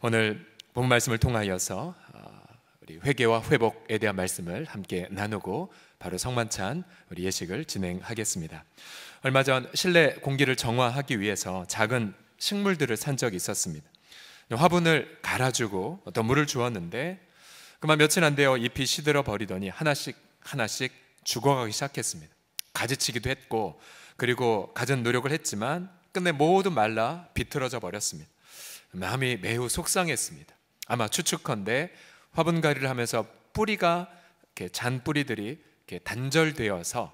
오늘 본 말씀을 통하여서 어, 우리 회개와 회복에 대한 말씀을 함께 나누고 바로 성만찬 우리 예식을 진행하겠습니다. 얼마 전 실내 공기를 정화하기 위해서 작은 식물들을 산 적이 있었습니다. 화분을 갈아주고 또 물을 주었는데 그만 며칠 안 되어 잎이 시들어 버리더니 하나씩 하나씩 죽어가기 시작했습니다. 가지치기도 했고 그리고 가진 노력을 했지만 끝내 모두 말라 비틀어져 버렸습니다. 마음이 매우 속상했습니다. 아마 추측컨대 화분갈이를 하면서 뿌리가 이렇게 잔뿌리들이 이렇게 단절되어서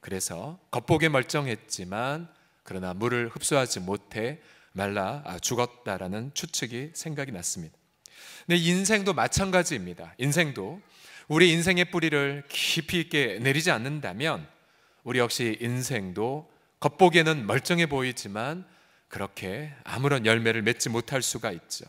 그래서 겉보기 멀쩡했지만 그러나 물을 흡수하지 못해 말라 아, 죽었다라는 추측이 생각이 났습니다. 근 인생도 마찬가지입니다. 인생도 우리 인생의 뿌리를 깊이 있게 내리지 않는다면 우리 역시 인생도 겉보기에는 멀쩡해 보이지만 그렇게 아무런 열매를 맺지 못할 수가 있죠.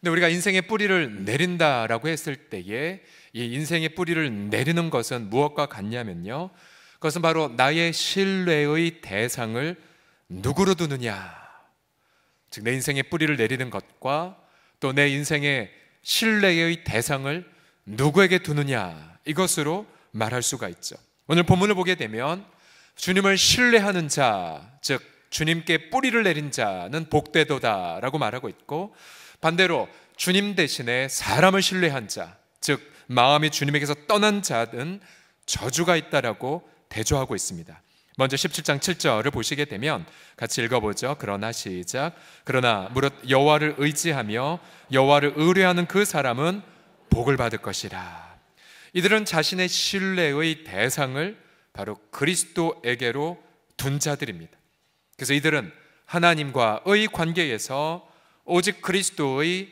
근데 우리가 인생의 뿌리를 내린다라고 했을 때에 이 인생의 뿌리를 내리는 것은 무엇과 같냐면요. 그것은 바로 나의 신뢰의 대상을 누구로 두느냐. 즉, 내 인생의 뿌리를 내리는 것과 또 내 인생의 신뢰의 대상을 누구에게 두느냐. 이것으로 말할 수가 있죠. 오늘 본문을 보게 되면 주님을 신뢰하는 자, 즉, 주님께 뿌리를 내린 자는 복되도다라고 말하고 있고 반대로 주님 대신에 사람을 신뢰한 자, 즉 마음이 주님에게서 떠난 자는 저주가 있다라고 대조하고 있습니다. 먼저 17장 7절을 보시게 되면 같이 읽어보죠. 그러나 시작. 그러나 무릇 여호와를 의지하며 여호와를 의뢰하는 그 사람은 복을 받을 것이라. 이들은 자신의 신뢰의 대상을 바로 그리스도에게로 둔 자들입니다. 그래서 이들은 하나님과의 관계에서 오직 그리스도의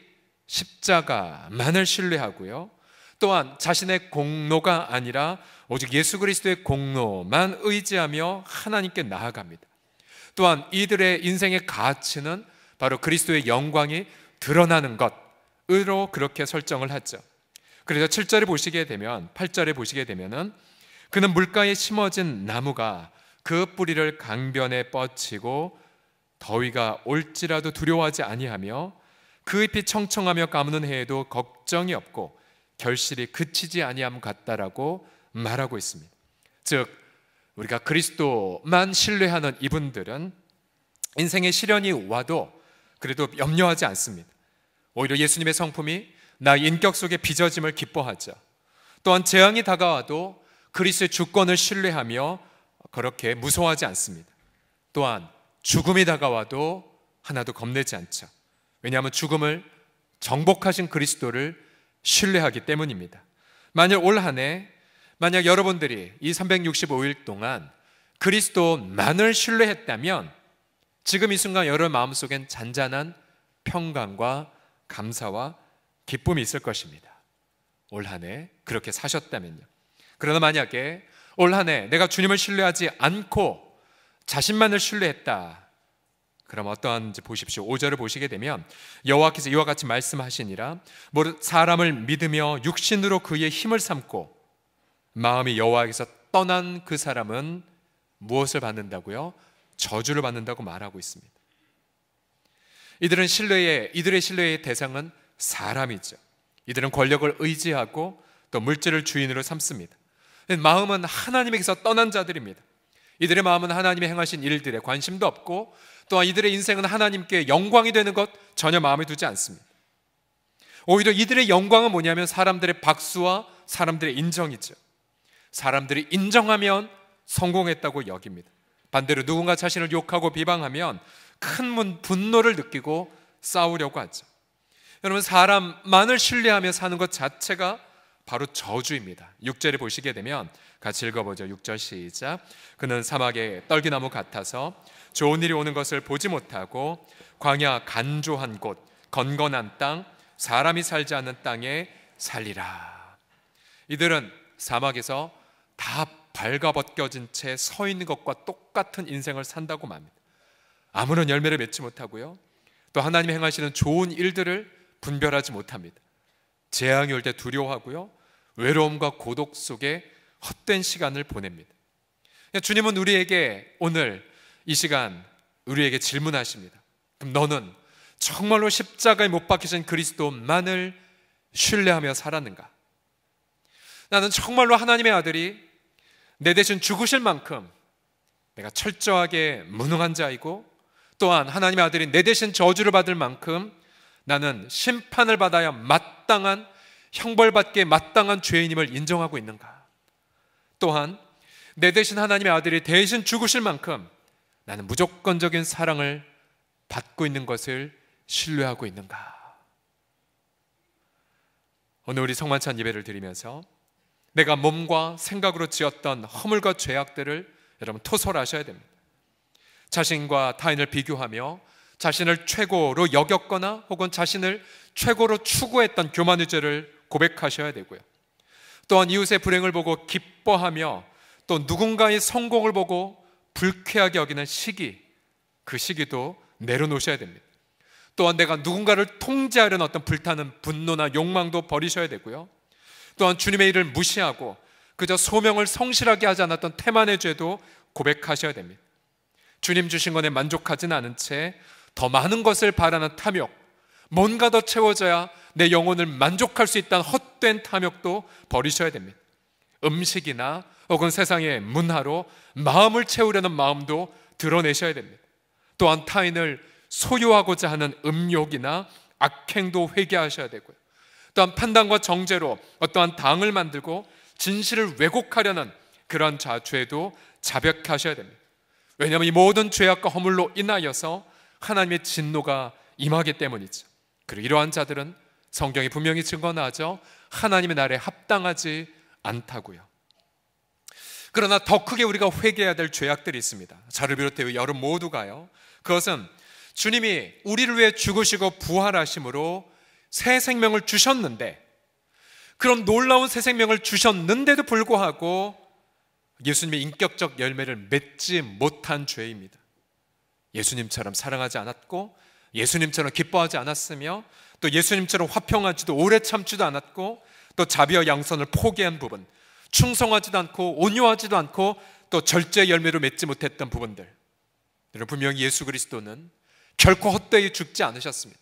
십자가만을 신뢰하고요. 또한 자신의 공로가 아니라 오직 예수 그리스도의 공로만 의지하며 하나님께 나아갑니다. 또한 이들의 인생의 가치는 바로 그리스도의 영광이 드러나는 것으로 그렇게 설정을 했죠 그래서 7절에 보시게 되면 8절에 보시게 되면은 그는 물가에 심어진 나무가 그 뿌리를 강변에 뻗치고 더위가 올지라도 두려워하지 아니하며 그 잎이 청청하며 가무는 해에도 걱정이 없고 결실이 그치지 아니함 같다라고 말하고 있습니다. 즉 우리가 그리스도만 신뢰하는 이분들은 인생의 시련이 와도 그래도 염려하지 않습니다. 오히려 예수님의 성품이 나 인격 속에 빚어짐을 기뻐하자. 또한 재앙이 다가와도 그리스의 주권을 신뢰하며 그렇게 무서워하지 않습니다. 또한 죽음이 다가와도 하나도 겁내지 않죠. 왜냐하면 죽음을 정복하신 그리스도를 신뢰하기 때문입니다. 만약 올 한해 만약 여러분들이 이 365일 동안 그리스도만을 신뢰했다면 지금 이 순간 여러분 마음속엔 잔잔한 평강과 감사와 기쁨이 있을 것입니다. 올 한해 그렇게 사셨다면요. 그러나 만약에 올한해 내가 주님을 신뢰하지 않고 자신만을 신뢰했다. 그럼 어떠한지 보십시오. 5절을 보시게 되면 여호와께서 이와 같이 말씀하시니라 사람을 믿으며 육신으로 그의 힘을 삼고 마음이 여호와에게서 떠난 그 사람은 무엇을 받는다고요? 저주를 받는다고 말하고 있습니다. 이들은 신뢰의 이들의 신뢰의 대상은 사람이죠. 이들은 권력을 의지하고 또 물질을 주인으로 삼습니다. 마음은 하나님에게서 떠난 자들입니다. 이들의 마음은 하나님이 행하신 일들에 관심도 없고 또한 이들의 인생은 하나님께 영광이 되는 것 전혀 마음에 두지 않습니다. 오히려 이들의 영광은 뭐냐면 사람들의 박수와 사람들의 인정이죠. 사람들이 인정하면 성공했다고 여깁니다. 반대로 누군가 자신을 욕하고 비방하면 큰 분노를 느끼고 싸우려고 하죠. 여러분 사람만을 신뢰하며 사는 것 자체가 바로 저주입니다. 6절을 보시게 되면 같이 읽어보죠. 6절 시작. 그는 사막에 떨기나무 같아서 좋은 일이 오는 것을 보지 못하고 광야 간조한 곳, 건건한 땅, 사람이 살지 않는 땅에 살리라. 이들은 사막에서 다 발가벗겨진 채 서 있는 것과 똑같은 인생을 산다고 맙니다. 아무런 열매를 맺지 못하고요. 또 하나님 행하시는 좋은 일들을 분별하지 못합니다. 재앙이 올 때 두려워하고요. 외로움과 고독 속에 헛된 시간을 보냅니다. 주님은 우리에게 오늘 이 시간 우리에게 질문하십니다. 그럼 너는 정말로 십자가에 못 박히신 그리스도만을 신뢰하며 살았는가? 나는 정말로 하나님의 아들이 내 대신 죽으실 만큼 내가 철저하게 무능한 자이고 또한 하나님의 아들이 내 대신 저주를 받을 만큼 나는 심판을 받아야 마땅한 형벌받기에 마땅한 죄인임을 인정하고 있는가? 또한 내 대신 하나님의 아들이 대신 죽으실 만큼 나는 무조건적인 사랑을 받고 있는 것을 신뢰하고 있는가? 오늘 우리 성만찬 예배를 드리면서 내가 몸과 생각으로 지었던 허물과 죄악들을 여러분 토설하셔야 됩니다. 자신과 타인을 비교하며 자신을 최고로 여겼거나 혹은 자신을 최고로 추구했던 교만의 죄를 고백하셔야 되고요. 또한 이웃의 불행을 보고 기뻐하며 또 누군가의 성공을 보고 불쾌하게 여기는 시기, 그 시기도 내려놓으셔야 됩니다. 또한 내가 누군가를 통제하려는 어떤 불타는 분노나 욕망도 버리셔야 되고요. 또한 주님의 일을 무시하고 그저 소명을 성실하게 하지 않았던 태만의 죄도 고백하셔야 됩니다. 주님 주신 것에 만족하진 않은 채 더 많은 것을 바라는 탐욕, 뭔가 더 채워져야 내 영혼을 만족할 수 있다는 헛된 탐욕도 버리셔야 됩니다. 음식이나 혹은 세상의 문화로 마음을 채우려는 마음도 드러내셔야 됩니다. 또한 타인을 소유하고자 하는 음욕이나 악행도 회개하셔야 되고요. 또한 판단과 정제로 어떠한 당을 만들고 진실을 왜곡하려는 그런 자주도 자백하셔야 됩니다. 왜냐하면 이 모든 죄악과 허물로 인하여서 하나님의 진노가 임하기 때문이죠. 그리고 이러한 자들은 성경이 분명히 증거나죠. 하나님의 날에 합당하지 않다고요. 그러나 더 크게 우리가 회개해야 될 죄악들이 있습니다. 자를 비롯해 여러 모두가요. 그것은 주님이 우리를 위해 죽으시고 부활하심으로 새 생명을 주셨는데 그런 놀라운 새 생명을 주셨는데도 불구하고 예수님의 인격적 열매를 맺지 못한 죄입니다. 예수님처럼 사랑하지 않았고 예수님처럼 기뻐하지 않았으며 또 예수님처럼 화평하지도 오래 참지도 않았고 또 자비와 양선을 포기한 부분, 충성하지도 않고 온유하지도 않고 또 절제 열매로 맺지 못했던 부분들. 여러분 분명히 예수 그리스도는 결코 헛되이 죽지 않으셨습니다.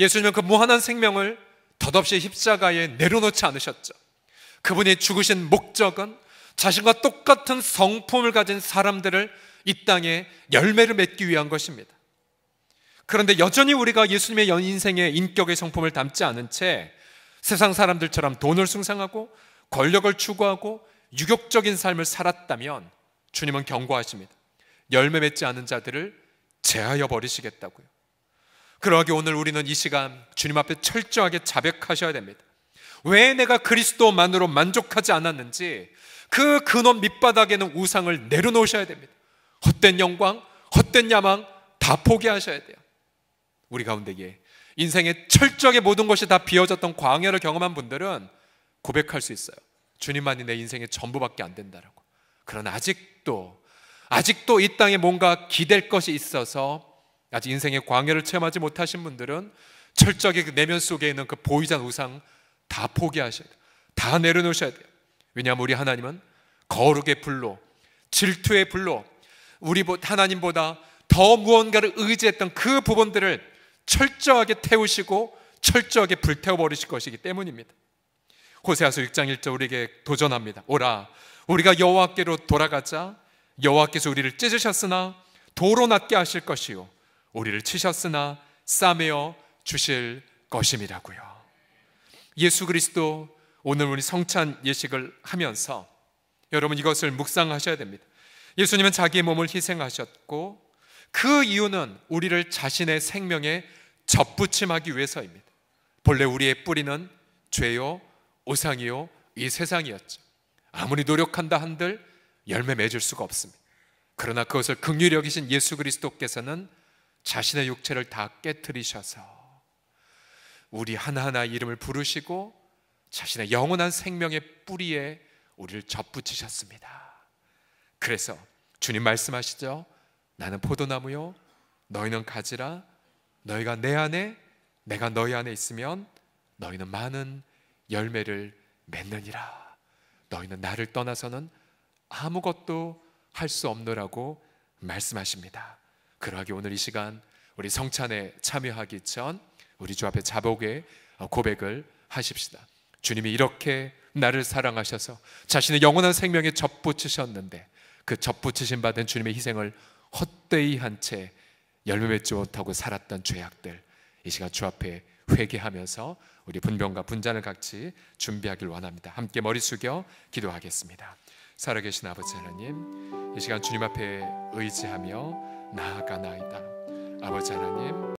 예수님은 그 무한한 생명을 덧없이 십자가에 내려놓지 않으셨죠. 그분이 죽으신 목적은 자신과 똑같은 성품을 가진 사람들을 이 땅에 열매를 맺기 위한 것입니다. 그런데 여전히 우리가 예수님의 연 인생의 인격의 성품을 담지 않은 채 세상 사람들처럼 돈을 숭상하고 권력을 추구하고 유격적인 삶을 살았다면 주님은 경고하십니다. 열매 맺지 않은 자들을 제하여 버리시겠다고요. 그러하기 오늘 우리는 이 시간 주님 앞에 철저하게 자백하셔야 됩니다. 왜 내가 그리스도만으로 만족하지 않았는지 그 근원 밑바닥에는 우상을 내려놓으셔야 됩니다. 헛된 영광, 헛된 야망 다 포기하셔야 돼요. 우리 가운데에 인생의 철저하게 모든 것이 다 비어졌던 광야를 경험한 분들은 고백할 수 있어요. 주님만이 내 인생의 전부밖에 안 된다라고. 그러나 아직도 아직도 이 땅에 뭔가 기댈 것이 있어서 아직 인생의 광야를 체험하지 못하신 분들은 철저하게 그 내면 속에 있는 그 보이자 우상 다 포기하셔야 돼요. 다 내려놓으셔야 돼요. 왜냐하면 우리 하나님은 거룩의 불로, 질투의 불로, 우리 하나님보다 더 무언가를 의지했던 그 부분들을 철저하게 태우시고 철저하게 불태워 버리실 것이기 때문입니다. 호세아서 6장 1절 우리에게 도전합니다. 오라 우리가 여호와께로 돌아가자 여호와께서 우리를 찢으셨으나 도로 낫게 하실 것이요 우리를 치셨으나 싸매어 주실 것임이라고요. 예수 그리스도 오늘 우리 성찬 예식을 하면서 여러분 이것을 묵상하셔야 됩니다. 예수님은 자기의 몸을 희생하셨고 그 이유는 우리를 자신의 생명에 접붙임하기 위해서입니다. 본래 우리의 뿌리는 죄요, 오상이요, 이 세상이었죠. 아무리 노력한다 한들 열매 맺을 수가 없습니다. 그러나 그것을 극률히 여기신 예수 그리스도께서는 자신의 육체를 다 깨뜨리셔서 우리 하나하나 이름을 부르시고 자신의 영원한 생명의 뿌리에 우리를 접붙이셨습니다. 그래서 주님 말씀하시죠. 나는 포도나무요 너희는 가지라 너희가 내 안에 내가 너희 안에 있으면 너희는 많은 열매를 맺느니라 너희는 나를 떠나서는 아무것도 할 수 없노라고 말씀하십니다. 그러하기 오늘 이 시간 우리 성찬에 참여하기 전 우리 주 앞에 자복의 어, 고백을 하십시다. 주님이 이렇게 나를 사랑하셔서 자신의 영원한 생명에 접붙이셨는데 그 접붙이신 받은 주님의 희생을 헛되이 한 채 열매 맺지 못하고 살았던 죄악들 이 시간 주 앞에 회개하면서 우리 분병과 분잔을 같이 준비하길 원합니다. 함께 머리 숙여 기도하겠습니다. 살아계신 아버지 하나님, 이 시간 주님 앞에 의지하며 나아가나이다. 아버지 하나님.